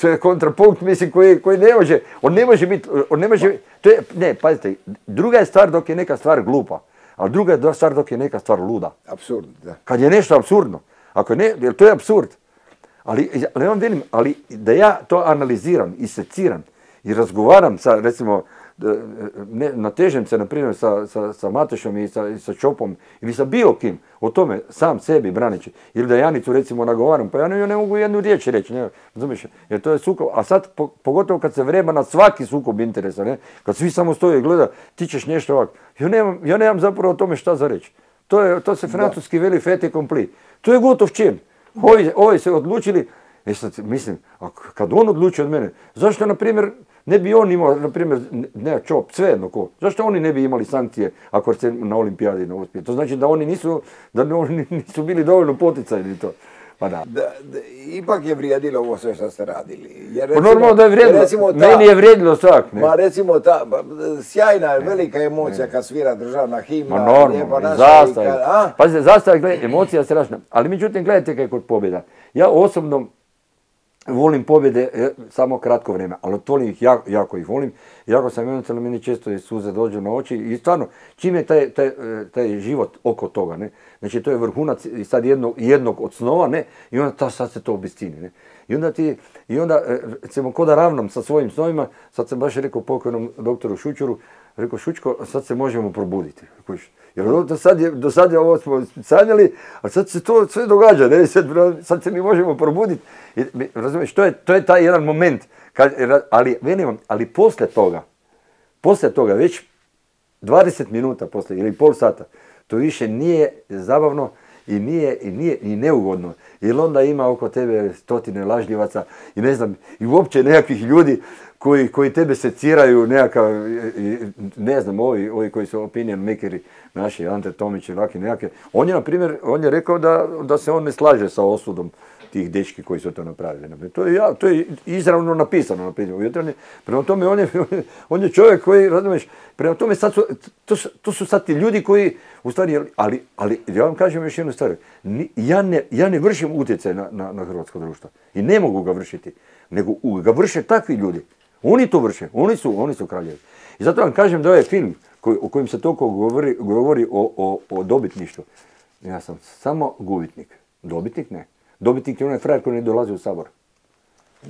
to je kontrapunkt, mislim, koji, ne može, on ne može biti, on ne može, to je, ne, pazite, druga je stvar dok je neka stvar glupa. Ali druga je stvar dok je neka stvar luda. Absurdno, da. Kad je nešto absurdno. Ako ne, jer to je absurd. Ali, ali, ali da ja to analiziram i seciram i razgovaram sa, recimo, ne, natežem se, na primjer, sa, sa, sa Matešom i sa, i sa Čopom ili sa bilo kim o tome, sam sebi braniči. Ili da Janicu, recimo, nagovaram, pa ja ne, ne mogu jednu riječ reći, ne, razumiješ? Jer to je sukob, a sad, pogotovo kad se vreba na svaki sukob interesa, ne, kad svi samo stoje i gleda, ti ćeš nešto ovako. Ja nemam, ja nemam zapravo o tome šta za reći. To, je, to se francuski veli fete kompli. To je gotov čin. Ovi, ovi se odlučili, E sad, mislim, a kad on odluči od mene, zašto, na primjer, ne bi on imao, na primjer, ne, čop, sve ko, zašto oni ne bi imali sankcije ako se na olimpijadi ne uspije? To znači da oni nisu, da oni <laughs> nisu bili dovoljno poticajni to. Pa da. Ipak je vrijedilo ovo sve što ste radili. Jer pa recimo, normalno da je vrijedilo. Meni je vrijedilo svak. Ma recimo ta, sjajna je velika emocija ne. kad svira državna himna. Ma normalno, zastava. Pazite, zastava, emocija strašna. Ali međutim, gledajte kako je pobjeda. Ja osobno volim pobjede e, samo kratko vrijeme, ali to ih, jako, ih volim. Jako sam celo meni često i suze dođu na oči i stvarno, čime je e, taj, život oko toga, ne? Znači, to je vrhunac i sad jednog, od snova, ne? I onda ta, sad se to obistini, ne? I onda ti, i onda, e, ravnom sa svojim snovima, sad sam baš rekao pokojnom doktoru Šućuru, Rekao, Šučko, sad se možemo probuditi. Jer do sad, je, do sad je ovo smo sanjali, a sad se to sve događa, ne? Sad, sad se mi možemo probuditi. Razumiješ, to je, to je taj jedan moment. Kad, ali, velim ali poslije toga, poslije toga, već 20 minuta poslije ili pol sata, to više nije zabavno i nije, i nije i neugodno. Jer onda ima oko tebe stotine lažljivaca i ne znam, i uopće nekakvih ljudi koji, koji tebe seciraju nekakav, ne znam, ovi, ovi koji su opinion makeri, naši Ante Tomić i ovakvi nekakve. On je, na primjer, on je rekao da, da se on ne slaže sa osudom tih dečki koji su to napravili. To je, ja, to je izravno napisano na primjer, u Prema tome, <laughs> on je, on je čovjek koji, razumiješ, prema tome sad su, to, su, to su sad ti ljudi koji, u stvari, ali, ali ja vam kažem još jednu stvar, ja ne, ja ne vršim utjecaj na, na, na hrvatsko društvo i ne mogu ga vršiti, nego ga vrše takvi ljudi. Oni to vrše, oni su, oni su kraljevi. I zato vam kažem da ovaj film koji, o kojem se toliko govori, govori o, o, o dobitništvu, ja sam samo gubitnik. Dobitnik ne. Dobitnik je onaj frajer koji ne dolazi u sabor.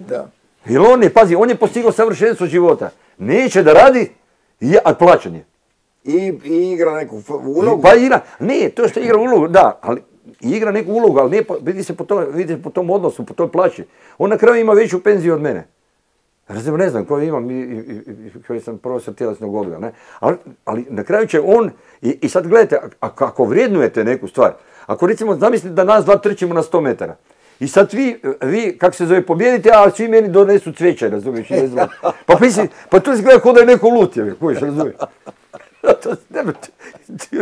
Da. Jer on je, pazi, on je postigao savršenstvo života. Neće da radi, a plaćan je. I, igra neku ulogu. Pa igra, ne, to što igra ulogu, da, ali igra neku ulogu, ali ne, pa, vidi se po tom, vidi se po tom odnosu, po toj plaći. On na kraju ima veću penziju od mene. Razumijem, ne znam koji imam, koji sam profesor tjelesnog odgoja, ne? Ali, ali, na kraju će on, i, i sad gledajte, ako vrijednujete neku stvar, ako recimo zamislite da nas dva trčimo na 100 metara, i sad vi, vi kako se zove, pobjedite, a svi meni donesu cveće, razumiješ, Pa tu pa to izgleda kao da je neko lut, kojiš, razumiješ. <laughs> to, ne,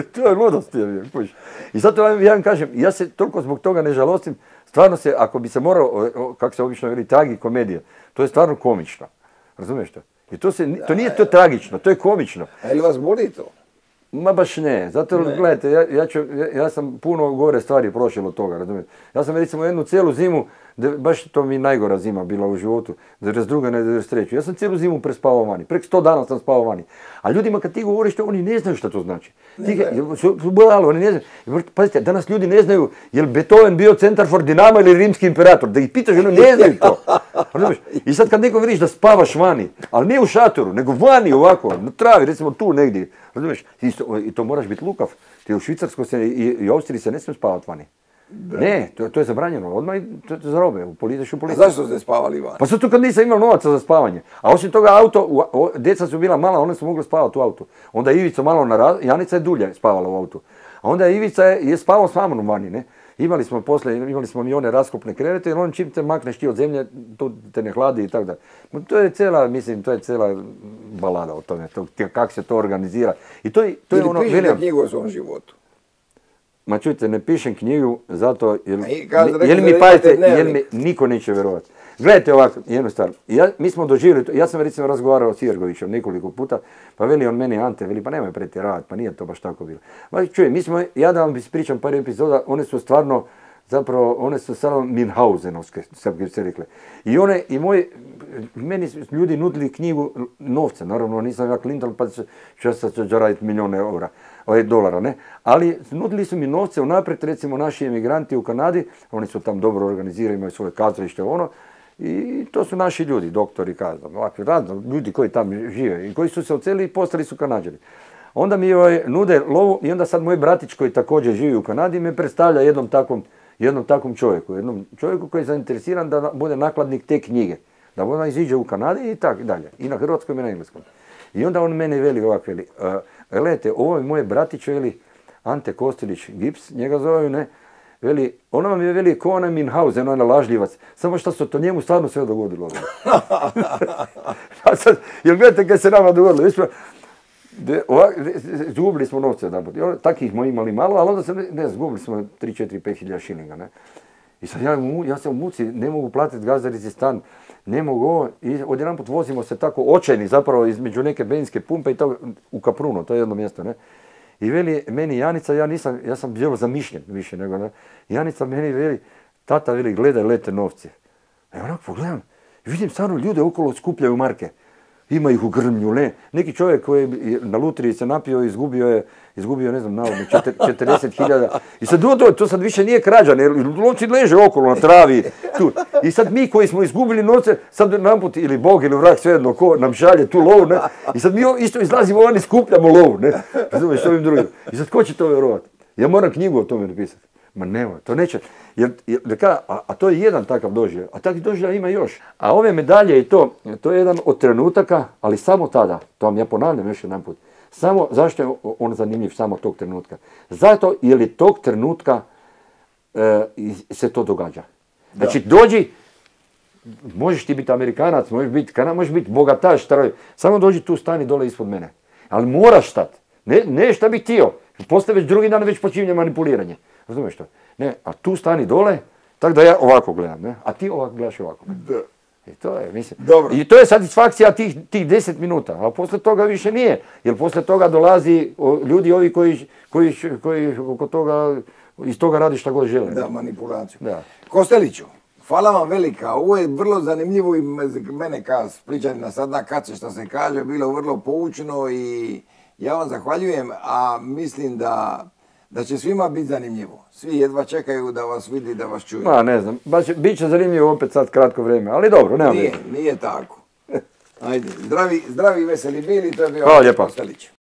to je ludost, kojiš. I vam ja vam kažem, ja se toliko zbog toga ne žalostim, stvarno se, ako bi se morao, kako se obično veli, tragi komedija, to je stvarno komično. Razumiješ to? I to, se, to nije to e, tragično, to je komično. A vas boli to? Ma baš ne, zato ne. gledajte, ja, ja, ću, ja, ja sam puno gore stvari prošao od toga, razumijete. Ja sam recimo jednu cijelu zimu, de, baš to mi najgora zima bila u životu, 92. na 93. Ja sam cijelu zimu prespavao vani, prek 100 dana sam spavao vani. A ljudima kad ti govoriš to, oni ne znaju što to znači. Ti, su, su bojali, oni ne znaju. Pazite, danas ljudi ne znaju je li Beethoven bio centar for Dinamo ili rimski imperator. Da ih pitaš, oni ne znaju to. Razumiješ? I sad kad neko vidiš da spavaš vani, ali ne u šatoru, nego vani ovako, na travi, recimo tu negdje, razumiješ, isto, i to moraš biti lukav. Ti u Švicarskoj se i, i Austriji se ne smije spavati vani. Ne, to, to, je zabranjeno, odmah to, to zarobe, u političku policiju. zašto ste spavali van? Pa zato kad nisam imao novaca za spavanje. A osim toga auto, djeca su bila mala, one su mogli spavati u autu. Onda je Ivica malo na Janica je dulje spavala u autu. A onda Ivica je, je spavao s mamom vani, ne? Imali smo posle, imali smo i one raskopne krevete, jer on čim te makneš ti od zemlje, to te ne hladi i tako dalje. To je cijela, mislim, to je cijela balada o tome, to, kako se to organizira. I to, je, to je ono... Ili knjigu o svom životu. Ma čujte, ne pišem knjigu zato jer, mi pajte, mi niko neće verovati. Gledajte ovako, jednu stvar. Ja, mi smo doživjeli, to. ja sam recimo razgovarao s nekoliko puta, pa veli on meni, Ante, veli, pa nemoj pretjeravati, pa nije to baš tako bilo. Ma čuj, mi smo, ja da vam ispričam par epizoda, one su stvarno, zapravo, one su samo Minhausenovske, sad bi se rekle. I one, i moji, meni su ljudi nudili knjigu novca, naravno, nisam ja Clinton, pa ću ja sad raditi milijone eura ovaj, dolara, ne? Ali nudili su mi novce unaprijed, recimo naši emigranti u Kanadi, oni su tam dobro organizirani, imaju svoje kazalište, ono, i to su naši ljudi, doktori, kazdom, ovakvi razno, ljudi koji tamo žive i koji su se oceli i postali su Kanadžani. Onda mi ovaj nude lovu i onda sad moj bratić koji također živi u Kanadi me predstavlja jednom takvom, jednom čovjeku, jednom čovjeku koji je zainteresiran da bude nakladnik te knjige. Da ona iziđe u Kanadi i tako dalje. I na hrvatskom i na engleskom. I onda on mene veli ovakvi, veli, e, e, gledajte, ovo je moje bratić, veli, Ante Kostilić Gips, njega zove, ne, Veli, ona vam je veli ko onaj Minhausen, onaj lažljivac. Samo što se to njemu stvarno sve dogodilo. <laughs> A pa sad, jel gledajte kaj se nama dogodilo? Smo, zgubili smo novce jedan ono, put. Takih smo imali malo, ali onda se, ne, zgubili smo 3, 4, 5 hiljada šilinga. Ne? I sad ja, ja sam u muci, ne mogu platiti za stan, ne mogu ovo. I odjedan vozimo se tako očajni zapravo između neke benzinske pumpe i tako, u Kapruno, to je jedno mjesto. Ne? I veli, meni Janica, ja nisam, ja sam bio zamišljen više nego, ne? Janica meni veli, tata veli, gledaj, lete novci. E onako pogledam, vidim stvarno ljude okolo skupljaju marke. Ima ih u grmlju, ne? Neki čovjek koji je na lutriji se napio i izgubio je izgubio, ne znam, navodno 40.000. I sad ono, to, to sad više nije krađa, jer lovci leže okolo na travi. Tu. I sad mi koji smo izgubili novce, sad nam put ili Bog ili vrag, svejedno ko nam šalje tu lovu, ne? I sad mi isto izlazimo van i skupljamo lovu, ne? Razumiješ, što ovim drugim. I sad ko će to vjerovati? Ja moram knjigu o tome napisati. Ma nemoj, to neće. Jer, jer, a, to je jedan takav doživljaj, a takvih doživljaja ima još. A ove medalje i to, to je jedan od trenutaka, ali samo tada, to vam ja ponavljam još jedan put. Samo, zašto je on zanimljiv samo tog trenutka? Zato jer je tog trenutka e, se to događa. Znači, dođi, možeš ti biti Amerikanac, možeš biti kana možeš biti bogataš, samo dođi tu, stani dole ispod mene. Ali moraš stat. Ne, ne šta bi tio, posle već drugi dan već počinje manipuliranje. Razumiješ to? Ne, a tu stani dole, tako da ja ovako gledam, ne? a ti ovako gledaš ovako. I to je, I to je satisfakcija tih, deset minuta, a posle toga više nije. Jer posle toga dolazi ljudi ovi koji, iz toga radi šta god žele. Da, manipulaciju. Kosteliću, hvala vam velika. Ovo je vrlo zanimljivo i mene kao pričati na sada, kace što se kaže, bilo vrlo poučno i ja vam zahvaljujem, a mislim da da će svima biti zanimljivo. Svi jedva čekaju da vas vidi, da vas čuje. Ma, ne znam, baš, bit će zanimljivo opet sad kratko vrijeme, ali dobro, nema Nije, nije tako. Ajde, zdravi, veseli bili, to je bio Hvala lijepa.